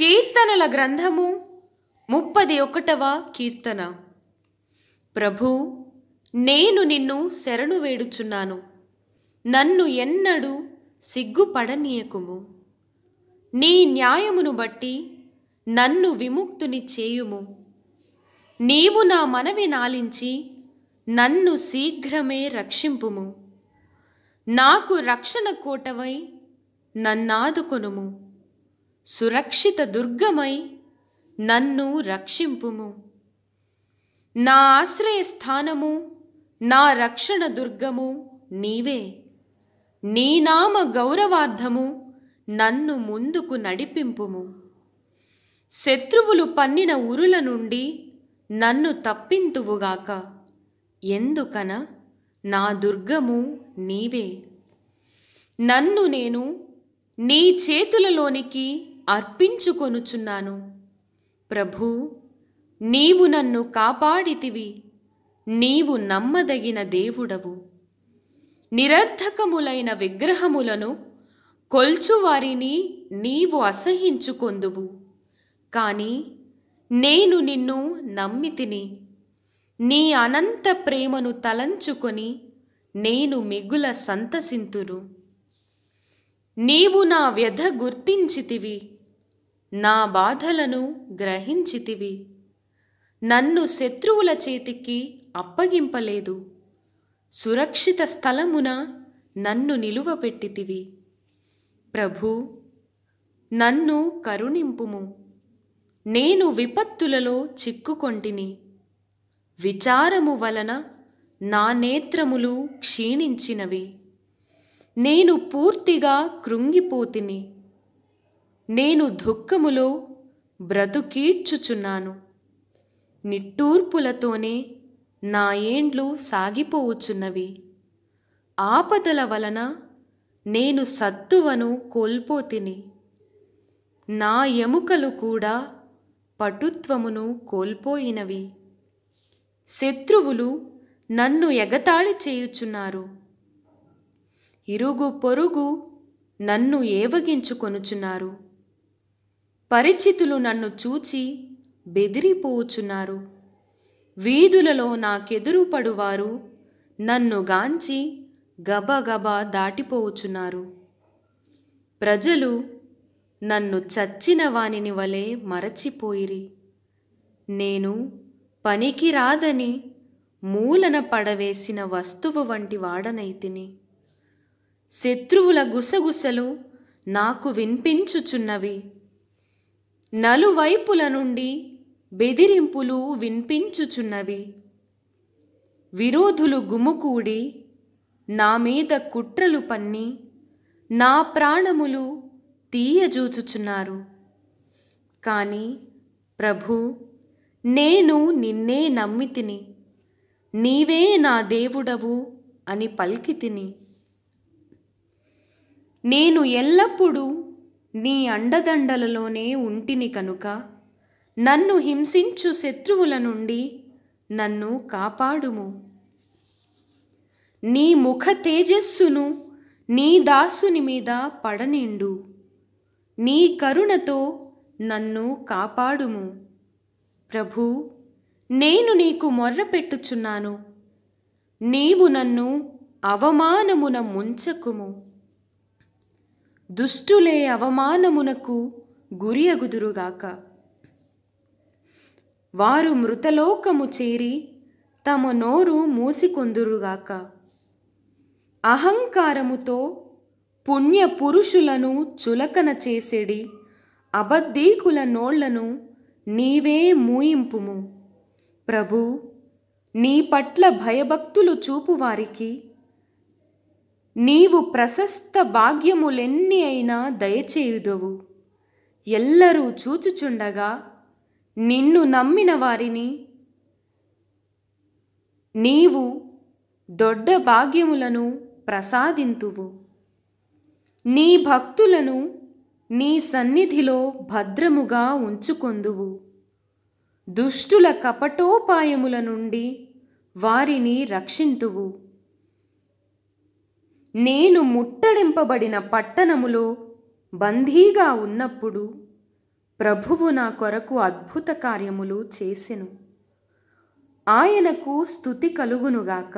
కీర్తనల గ్రంథము ముప్పది ఒకటవ కీర్తన ప్రభు నేను నిన్ను శరణు వేడుచున్నాను నన్ను ఎన్నడూ సిగ్గుపడనీయకుము నీ న్యాయమును బట్టి నన్ను విముక్తుని చేయుము నీవు నా మనవి నాలించి నన్ను శీఘ్రమే రక్షింపుము నాకు రక్షణ కోటవై నన్నాదుకొనుము సురక్షిత దుర్గమై నన్ను రక్షింపుము నా ఆశ్రయస్థానము నా రక్షణ దుర్గము నీవే నీ నామ గౌరవార్థము నన్ను ముందుకు నడిపింపుము శత్రువులు పన్నిన ఉరుల నుండి నన్ను తప్పింతువుగాక ఎందుకన నా దుర్గము నీవే నన్ను నేను నీ చేతులలోనికి అర్పించుకొనుచున్నాను ప్రభూ నీవు నన్ను కాపాడితివి నీవు నమ్మదగిన దేవుడవు నిరర్ధకములైన విగ్రహములను కొల్చువారిని నీవు అసహించుకొందువు కాని నేను నిన్ను నమ్మితిని నీ అనంత ప్రేమను తలంచుకొని నేను మిగుల సంతసింతురు నీవు నా వ్యధ గుర్తించితివి నా బాధలను గ్రహించితివి నన్ను శత్రువుల చేతికి అప్పగింపలేదు సురక్షిత స్థలమున నన్ను నిలువపెట్టితివి ప్రభూ నన్ను కరుణింపుము నేను విపత్తులలో చిక్కుకొంటిని విచారము వలన నా నేత్రములు క్షీణించినవి నేను పూర్తిగా కృంగిపోతిని నేను దుఃఖములో బ్రతుకీడ్చుచున్నాను నిట్టూర్పులతోనే నా ఏండ్లు సాగిపోవుచున్నవి ఆపదల వలన నేను సత్తువను కోల్పోతిని నా ఎముకలు కూడా పటుత్వమును కోల్పోయినవి శత్రువులు నన్ను ఎగతాళి చేయుచున్నారు ఇరుగు పొరుగు నన్ను ఏవగించుకొనుచున్నారు పరిచితులు నన్ను చూచి బెదిరిపోచున్నారు వీధులలో నాకెదురుపడువారు నన్ను గాంచి గబగబా దాటిపోవుచున్నారు ప్రజలు నన్ను చచ్చిన వానిని వలె మరచిపోయిరి నేను పనికి రాదని మూలన పడవేసిన వస్తువు వంటి వాడనైతిని శత్రువుల గుసగుసలు నాకు వినిపించుచున్నవి నలువైపుల నుండి బెదిరింపులు వినిపించుచున్నవి విరోధులు గుముకూడి నా మీద కుట్రలు పన్ని నా ప్రాణములు తీయజూచుచున్నారు కానీ ప్రభు నేను నిన్నే నమ్మితిని నీవే నా దేవుడవు అని పల్కితిని నేను ఎల్లప్పుడూ నీ అండదండలలోనే ఉంటిని కనుక నన్ను హింసించు శత్రువుల నుండి నన్ను కాపాడుము నీ ముఖ తేజస్సును నీ దాసుని మీద పడనిండు నీ కరుణతో నన్ను కాపాడుము ప్రభు నేను నీకు మొర్రపెట్టుచున్నాను నీవు నన్ను అవమానమున ముంచకుము దుష్టులే అవమానమునకు గురియగుదురుగాక వారు మృతలోకము చేరి తమ నోరు మూసికొందురుగాక అహంకారముతో పుణ్యపురుషులను చులకన చేసేడి అబద్ధీకుల నోళ్లను నీవే మూయింపుము ప్రభు నీ పట్ల భయభక్తులు చూపువారికి నీవు ప్రశస్త భాగ్యములెన్ని అయినా దయచేయుదవు ఎల్లరూ చూచుచుండగా నిన్ను నమ్మిన వారిని నీవు దొడ్డ భాగ్యములను ప్రసాదింతువు నీ భక్తులను నీ సన్నిధిలో భద్రముగా ఉంచుకొందువు దుష్టుల కపటోపాయముల నుండి వారిని రక్షింతువు నేను ముట్టడింపబడిన పట్టణములో బందీగా ఉన్నప్పుడు ప్రభువు నా కొరకు అద్భుత కార్యములు చేసెను ఆయనకు స్థుతి కలుగునుగాక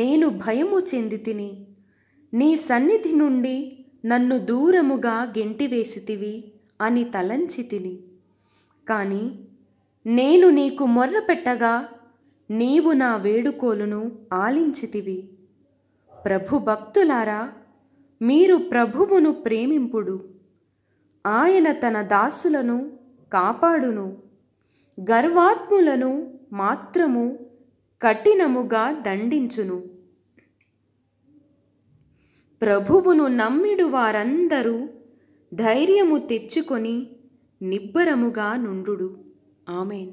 నేను భయము చెంది తిని నీ సన్నిధి నుండి నన్ను దూరముగా గెంటివేసితివి అని తలంచి తిని కానీ నేను నీకు మొర్రపెట్టగా నీవు నా వేడుకోలును ఆలించితివి ప్రభు భక్తులారా మీరు ప్రభువును ప్రేమింపుడు ఆయన తన దాసులను కాపాడును గర్వాత్ములను మాత్రము కఠినముగా దండించును ప్రభువును నమ్మిడు వారందరూ ధైర్యము తెచ్చుకొని నిబ్బరముగా నుండు ఆమెన్